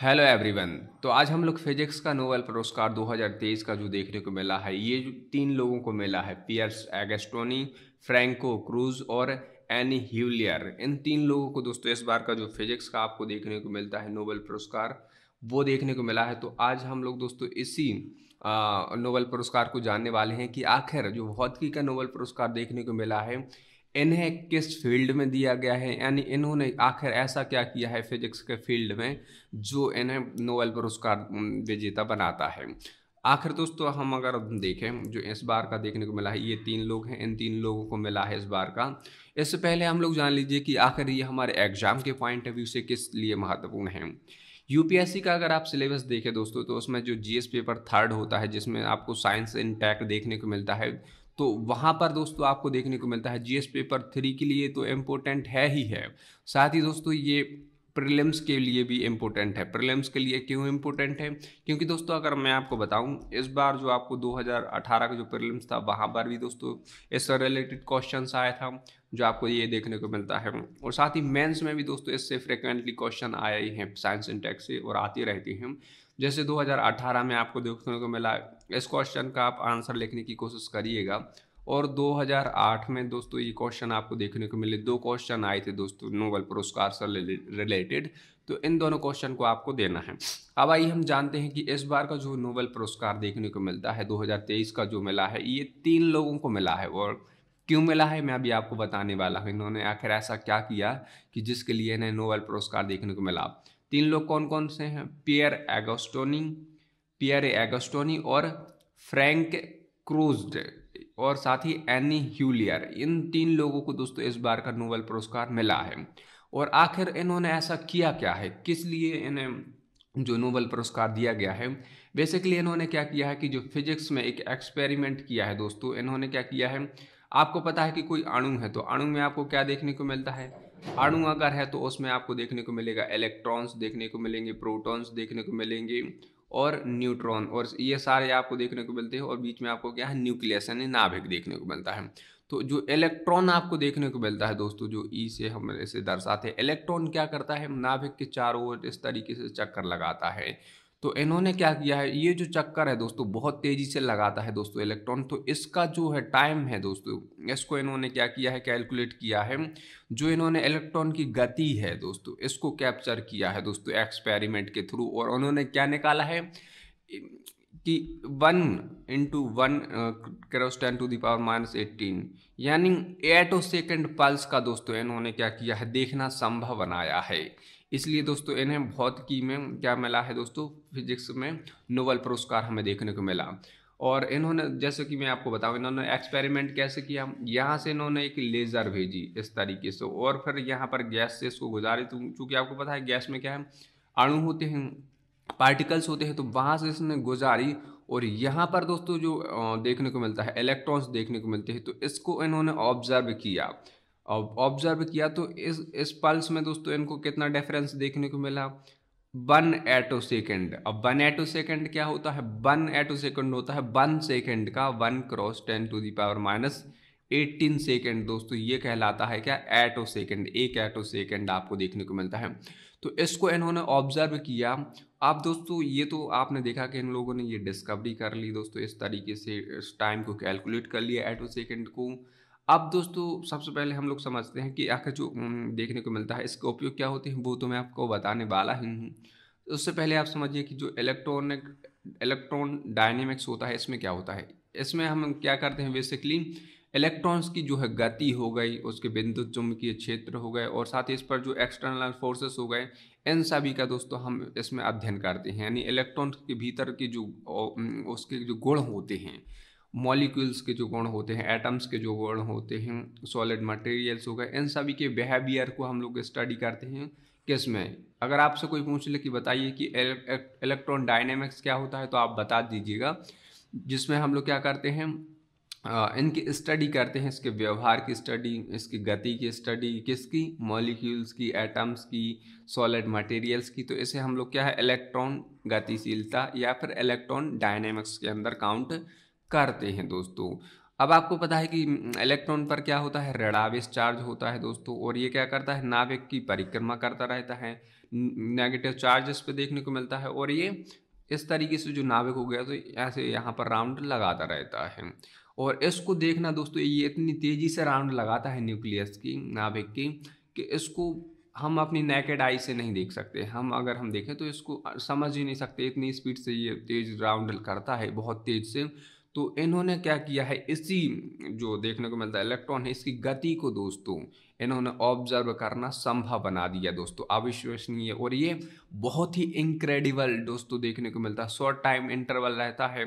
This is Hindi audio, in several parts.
हेलो एवरीवन तो आज हम लोग फिजिक्स का नोबेल पुरस्कार 2023 का जो देखने को मिला है ये जो तीन लोगों को मिला है पियर्स एगेस्टोनी फ्रैंको क्रूज और एनी ह्यूलियर इन तीन लोगों को दोस्तों इस बार का जो फिजिक्स का आपको देखने को मिलता है नोबेल पुरस्कार वो देखने को मिला है तो आज हम लोग दोस्तों इसी नोबेल पुरस्कार को जानने वाले हैं कि आखिर जो भौतिकी का नोबेल पुरस्कार देखने को मिला है इन्हें किस फील्ड में दिया गया है यानी इन्होंने आखिर ऐसा क्या किया है फिजिक्स के फील्ड में जो इन्हें नोबेल पुरस्कार विजेता बनाता है आखिर दोस्तों हम अगर देखें जो इस बार का देखने को मिला है ये तीन लोग हैं इन तीन लोगों को मिला है इस बार का इससे पहले हम लोग जान लीजिए कि आखिर ये हमारे एग्जाम के पॉइंट ऑफ व्यू से किस लिए महत्वपूर्ण है यूपीएससी का अगर आप सिलेबस देखें दोस्तों तो उसमें जो जीएस पेपर थर्ड होता है जिसमें आपको साइंस इन टैक देखने को मिलता है तो वहाँ पर दोस्तों आपको देखने को मिलता है जी पेपर थ्री के लिए तो इम्पोर्टेंट है ही है साथ ही दोस्तों ये प्रिलिम्स के लिए भी इम्पोर्टेंट है प्रिलिम्स के लिए क्यों इम्पोर्टेंट है क्योंकि दोस्तों अगर मैं आपको बताऊं इस बार जो आपको 2018 का जो प्रिलिम्स था वहाँ पर भी दोस्तों इससे रिलेटेड क्वेश्चंस आया था जो आपको ये देखने को मिलता है और साथ ही मेंस में भी दोस्तों इससे फ्रिक्वेंटली क्वेश्चन आए ही हैं साइंस एंड से और आती रहती हैं जैसे 2018 में आपको देखने को मिला इस क्वेश्चन का आप आंसर लिखने की कोशिश करिएगा और 2008 में दोस्तों ये क्वेश्चन आपको देखने को मिले दो क्वेश्चन आए थे दोस्तों नोबल पुरस्कार से रिलेटेड तो इन दोनों क्वेश्चन को आपको देना है अब आइए हम जानते हैं कि इस बार का जो नोबल पुरस्कार देखने को मिलता है 2023 का जो मिला है ये तीन लोगों को मिला है और क्यों मिला है मैं अभी आपको बताने वाला हूँ इन्होंने आखिर ऐसा क्या किया कि जिसके लिए इन्हें नोबल पुरस्कार देखने को मिला तीन लोग कौन कौन से हैं पियर एगोस्टोनी पियर एगोस्टोनी और फ्रैंक क्रूज और साथ ही एनी ह्यूलियर इन तीन लोगों को दोस्तों इस बार का नोबेल पुरस्कार मिला है और आखिर इन्होंने ऐसा किया क्या है किस लिए इन्हें जो नोबेल पुरस्कार दिया गया है बेसिकली इन्होंने क्या किया है कि जो फिजिक्स में एक एक्सपेरिमेंट किया है दोस्तों इन्होंने क्या किया है आपको पता है कि कोई अणु है तो अणु में आपको क्या देखने को मिलता है अणु अगर है तो उसमें आपको देखने को मिलेगा इलेक्ट्रॉन्स देखने को मिलेंगे प्रोटॉन्स देखने को मिलेंगे और न्यूट्रॉन और ये सारे आपको देखने को मिलते हैं और बीच में आपको क्या है न्यूक्लियस यानी नाभिक देखने को मिलता है तो जो इलेक्ट्रॉन आपको देखने को मिलता है दोस्तों जो ई e से हम इसे दर्शाते हैं इलेक्ट्रॉन क्या करता है नाभिक के चारों ओर इस तरीके से चक्कर लगाता है तो इन्होंने क्या किया है ये जो चक्कर है दोस्तों बहुत तेज़ी से लगाता है दोस्तों इलेक्ट्रॉन तो इसका जो है टाइम है दोस्तों इसको इन्होंने क्या किया है कैलकुलेट किया है जो इन्होंने इलेक्ट्रॉन की गति है दोस्तों इसको कैप्चर किया है दोस्तों एक्सपेरिमेंट के थ्रू और उन्होंने क्या निकाला है कि one into one cross ten to the power minus eighteen यानी एटो सेकेंड पल्स का दोस्तों इन्होंने क्या किया है देखना संभव बनाया है इसलिए दोस्तों इन्हें भौतिकी में क्या मिला है दोस्तों फिजिक्स में नोबल पुरस्कार हमें देखने को मिला और इन्होंने जैसे कि मैं आपको बताऊं इन्होंने एक्सपेरिमेंट कैसे किया यहाँ से इन्होंने एक लेज़र भेजी इस तरीके से और फिर यहाँ पर गैस से इसको गुजारी तो चूँकि आपको पता है गैस में क्या है अणु होते हैं पार्टिकल्स होते हैं तो वहाँ से इसने गुजारी और यहाँ पर दोस्तों जो देखने को मिलता है इलेक्ट्रॉन्स देखने को मिलते हैं तो इसको इन्होंने ऑब्जर्व किया ऑब्जर्व किया तो इस इस पल्स में दोस्तों इनको कितना डिफरेंस देखने को मिला वन एटो सेकेंड अब वन एटो सेकेंड क्या होता है वन एटो सेकेंड होता है वन सेकेंड का one cross ten to the power minus eighteen second दोस्तों ये कहलाता है क्या एटो सेकेंड एक एटो सेकेंड आपको देखने को मिलता है तो इसको इन्होंने ऑब्जर्व किया अब दोस्तों ये तो आपने देखा कि इन लोगों ने ये डिस्कवरी कर ली दोस्तों इस तरीके से इस टाइम को कैलकुलेट कर लिया एटो सेकेंड को अब दोस्तों सबसे पहले हम लोग समझते हैं कि आखिर जो देखने को मिलता है इसके उपयोग क्या होते हैं वो तो मैं आपको बताने वाला ही हूँ उससे पहले आप समझिए कि जो इलेक्ट्रॉनिक इलेक्ट्रॉन डायनेमिक्स होता है इसमें क्या होता है इसमें हम क्या करते हैं बेसिकली इलेक्ट्रॉन्स की जो है गति हो गई उसके बिंदु चुंबकीय क्षेत्र हो गए और साथ ही इस पर जो एक्सटर्नल फोर्सेस हो गए इन सभी का दोस्तों हम इसमें अध्ययन करते हैं यानी इलेक्ट्रॉन के भीतर की जो उसके जो गुण होते हैं मॉलिक्यूल्स के जो गुण होते हैं एटम्स के जो गुण होते हैं सॉलिड मटेरियल्स हो गए इन सभी के बिहेवियर को हम लोग स्टडी करते हैं किस में अगर आपसे कोई पूछ ले कि बताइए कि इलेक्ट्रॉन डायनेमिक्स e-, क्या होता है तो आप बता दीजिएगा जिसमें हम लोग क्या करते हैं इनकी स्टडी करते हैं इसके व्यवहार की स्टडी इसकी गति की स्टडी किसकी मॉलिक्यूल्स की एटम्स की सॉलिड मटेरियल्स की तो इसे हम लोग क्या है इलेक्ट्रॉन गतिशीलता या फिर इलेक्ट्रॉन डायनेमिक्स के अंदर काउंट करते हैं दोस्तों अब आपको पता है कि इलेक्ट्रॉन हम्म, पर क्या होता है ऋण आवेश चार्ज होता है दोस्तों और ये क्या करता है नाभिक की परिक्रमा करता रहता है नेगेटिव चार्जेस पे देखने को मिलता है और ये इस तरीके से जो नाभिक हो गया तो ऐसे यहाँ पर राउंड लगाता रहता है और इसको देखना दोस्तों ये इतनी तेज़ी से राउंड लगाता है न्यूक्लियस की नाभिक की कि इसको हम अपनी नेकेड आई से नहीं देख सकते हम अगर हम देखें तो इसको समझ ही नहीं सकते इतनी स्पीड से ये तेज़ राउंड करता है बहुत तेज़ से तो इन्होंने क्या किया है इसी जो देखने को मिलता है इलेक्ट्रॉन है इसकी गति को दोस्तों इन्होंने ऑब्जर्व करना संभव बना दिया दोस्तों अविश्वसनीय और ये बहुत ही इनक्रेडिबल दोस्तों देखने को मिलता है शॉर्ट टाइम इंटरवल रहता है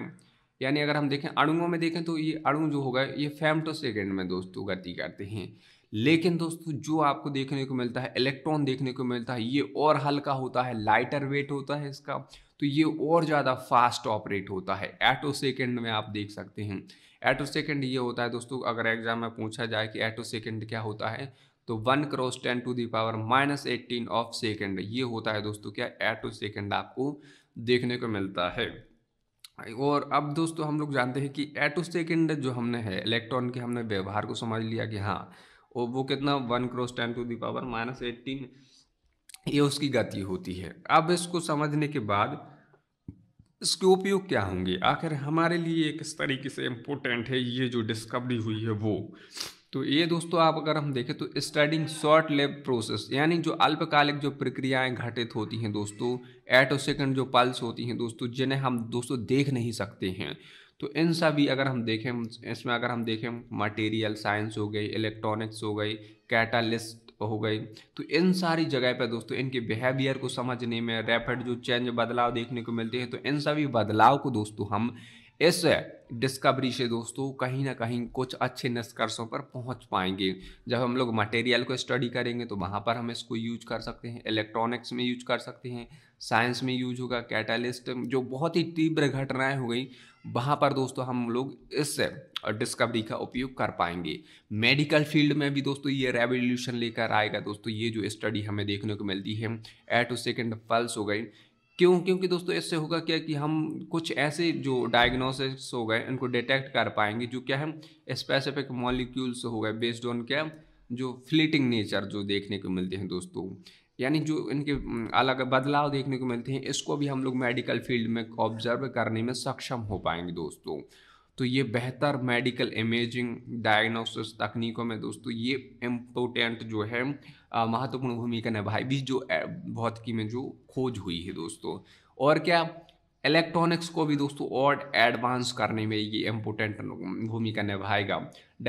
यानी अगर हम देखें अणुओं में देखें तो ये अणु जो होगा ये फेमटो सेकेंड में दोस्तों गति करते हैं लेकिन दोस्तों जो आपको देखने को मिलता है इलेक्ट्रॉन देखने को मिलता है ये और हल्का होता है लाइटर वेट होता है इसका तो ये और ज़्यादा फास्ट ऑपरेट होता है एटो सेकेंड में आप देख सकते हैं एटो सेकेंड ये होता है दोस्तों अगर एग्जाम में पूछा जाए कि एटो सेकेंड क्या होता है तो one cross ten to the power minus eighteen of second ये होता है दोस्तों क्या एटो सेकेंड आपको देखने को मिलता है और अब दोस्तों हम लोग जानते हैं कि एटो सेकेंड जो हमने है इलेक्ट्रॉन के हमने व्यवहार को समझ लिया कि हाँ और वो कितना one cross ten to the power minus eighteen ये उसकी गति होती है अब इसको समझने के बाद इसके उपयोग क्या होंगे आखिर हमारे लिए किस तरीके से इम्पोर्टेंट है ये जो डिस्कवरी हुई है वो तो ये दोस्तों आप अगर हम देखें तो स्टडिंग शॉर्ट लेव प्रोसेस यानी जो अल्पकालिक जो प्रक्रियाएं घटित होती हैं दोस्तों एटो सेकंड जो पल्स होती हैं दोस्तों जिन्हें हम दोस्तों देख नहीं सकते हैं तो इन सभी अगर हम देखें इसमें अगर हम देखें मटेरियल साइंस हो गई इलेक्ट्रॉनिक्स हो गई कैटालिस्ट हो गई तो इन सारी जगह पर दोस्तों इनके बिहेवियर को समझने में रैपिड जो चेंज बदलाव देखने को मिलते हैं तो इन सभी बदलाव को दोस्तों हम इस डिस्कवरी से दोस्तों कहीं ना कहीं कुछ अच्छे निष्कर्षों पर पहुंच पाएंगे जब हम लोग मटेरियल को स्टडी करेंगे तो वहाँ पर हम इसको यूज कर सकते हैं इलेक्ट्रॉनिक्स में यूज कर सकते हैं साइंस में यूज होगा कैटालिस्ट जो बहुत ही तीव्र घटनाएं हो गई वहाँ पर दोस्तों हम लोग इस डिस्कवरी का उपयोग कर पाएंगे मेडिकल फील्ड में भी दोस्तों ये रेवोल्यूशन लेकर आएगा दोस्तों ये जो स्टडी हमें देखने को मिलती है ए टू सेकेंड पल्स हो गई क्यों क्योंकि दोस्तों इससे होगा क्या कि हम कुछ ऐसे जो डायग्नोसिस हो गए उनको डिटेक्ट कर पाएंगे जो क्या है स्पेसिफिक मॉलिक्यूल्स हो गए बेस्ड ऑन क्या जो फ्लीटिंग नेचर जो देखने को मिलते हैं दोस्तों यानी जो इनके अलग बदलाव देखने को मिलते हैं इसको भी हम लोग मेडिकल फील्ड में ऑब्जर्व करने में सक्षम हो पाएंगे दोस्तों तो ये बेहतर मेडिकल इमेजिंग डायग्नोसिस तकनीकों में दोस्तों ये इम्पोर्टेंट जो है महत्वपूर्ण भूमिका निभाई भी जो भौतिकी में जो खोज हुई है दोस्तों और क्या इलेक्ट्रॉनिक्स को भी दोस्तों और एडवांस करने में ये इम्पोर्टेंट भूमिका निभाएगा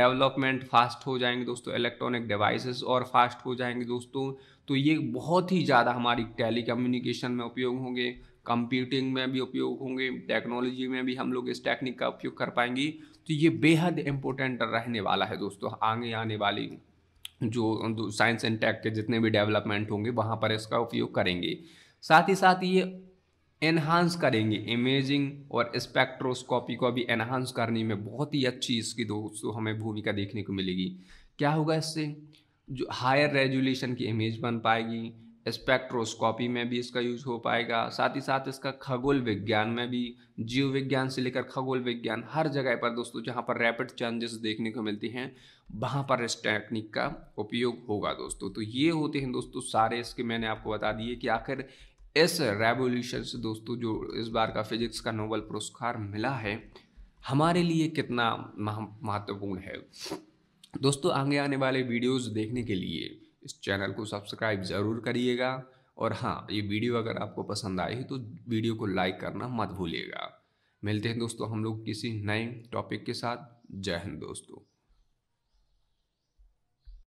डेवलपमेंट फास्ट हो जाएंगे दोस्तों इलेक्ट्रॉनिक डिवाइसेस और फास्ट हो जाएंगे दोस्तों तो ये बहुत ही ज़्यादा हमारी टेली कम्युनिकेशन में उपयोग होंगे कंप्यूटिंग में भी उपयोग होंगे टेक्नोलॉजी में भी हम लोग इस टेक्निक का उपयोग कर पाएंगे तो ये बेहद इम्पोर्टेंट रहने वाला है दोस्तों आगे आने वाली जो साइंस एंड टेक के जितने भी डेवलपमेंट होंगे वहाँ पर इसका उपयोग करेंगे साथ ही साथ ये एनहांस करेंगे इमेजिंग और स्पेक्ट्रोस्कोपी को भी एनहांस करने में बहुत ही अच्छी इसकी दोस्तों हमें भूमिका देखने को मिलेगी क्या होगा इससे जो हायर रेजुलेशन की इमेज बन पाएगी स्पेक्ट्रोस्कोपी में भी इसका यूज हो पाएगा साथ ही साथ इसका खगोल विज्ञान में भी जीव विज्ञान से लेकर खगोल विज्ञान हर जगह पर दोस्तों जहाँ पर रैपिड चेंजेस देखने को मिलती हैं वहाँ पर इस टेक्निक का उपयोग होगा दोस्तों तो ये होते हैं दोस्तों सारे इसके मैंने आपको बता दिए कि आखिर इस रेवोल्यूशन से दोस्तों जो इस बार का फिजिक्स का नोबल पुरस्कार मिला है हमारे लिए कितना महत्वपूर्ण है दोस्तों आगे आने वाले वीडियोज़ देखने के लिए इस चैनल को सब्सक्राइब ज़रूर करिएगा और हाँ ये वीडियो अगर आपको पसंद आई तो वीडियो को लाइक करना मत भूलिएगा मिलते हैं दोस्तों हम लोग किसी नए टॉपिक के साथ जय हिंद दोस्तों